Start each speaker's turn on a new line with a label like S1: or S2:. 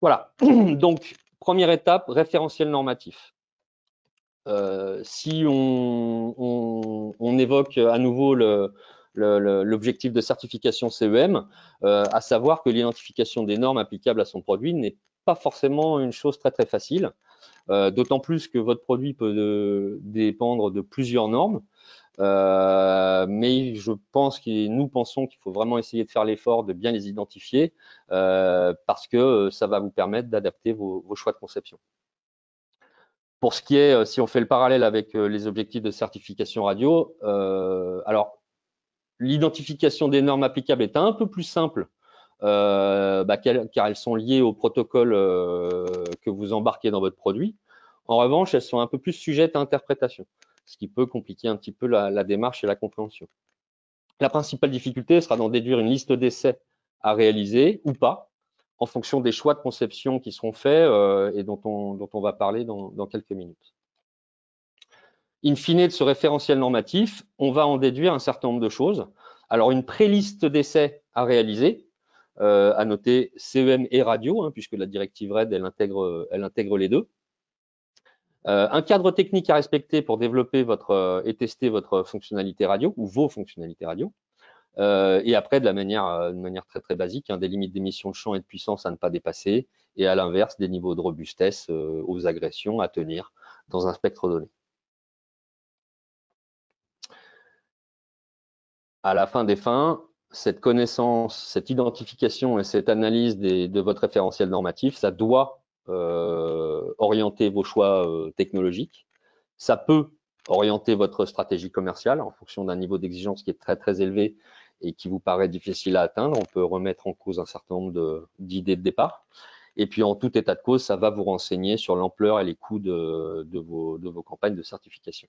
S1: Voilà, donc première étape, référentiel normatif. Euh, si on, évoque à nouveau l'objectif de certification CEM, euh, à savoir que l'identification des normes applicables à son produit n'est pas forcément une chose très très facile, euh, d'autant plus que votre produit peut dépendre de plusieurs normes. Euh, mais je pense que nous pensons qu'il faut vraiment essayer de faire l'effort de bien les identifier euh, parce que euh, ça va vous permettre d'adapter vos, choix de conception. Pour ce qui est, si on fait le parallèle avec les objectifs de certification radio, alors l'identification des normes applicables est un peu plus simple bah, car elles sont liées au protocole que vous embarquez dans votre produit. En revanche, elles sont un peu plus sujettes à interprétation ce qui peut compliquer un petit peu la, démarche et la compréhension. La principale difficulté sera d'en déduire une liste d'essais à réaliser ou pas, en fonction des choix de conception qui seront faits euh, et dont on, va parler dans, quelques minutes. In fine, de ce référentiel normatif, on va en déduire un certain nombre de choses. Alors, une pré-liste d'essais à réaliser, euh, à noter CEM et radio, hein, puisque la directive e RED, elle intègre les deux. Euh, un cadre technique à respecter pour développer votre euh, et tester votre fonctionnalité radio ou vos fonctionnalités radio. Euh, et après, de la manière, manière très très basique, hein, des limites d'émission de champ et de puissance à ne pas dépasser, et à l'inverse, des niveaux de robustesse aux agressions à tenir dans un spectre donné. À la fin des fins, cette connaissance, cette identification et cette analyse de votre référentiel normatif, ça doit euh, orienter vos choix euh, technologiques. Ça peut orienter votre stratégie commerciale en fonction d'un niveau d'exigence qui est très très élevé et qui vous paraît difficile à atteindre. On peut remettre en cause un certain nombre d'idées de, départ. Et puis en tout état de cause, ça va vous renseigner sur l'ampleur et les coûts de vos campagnes de certification.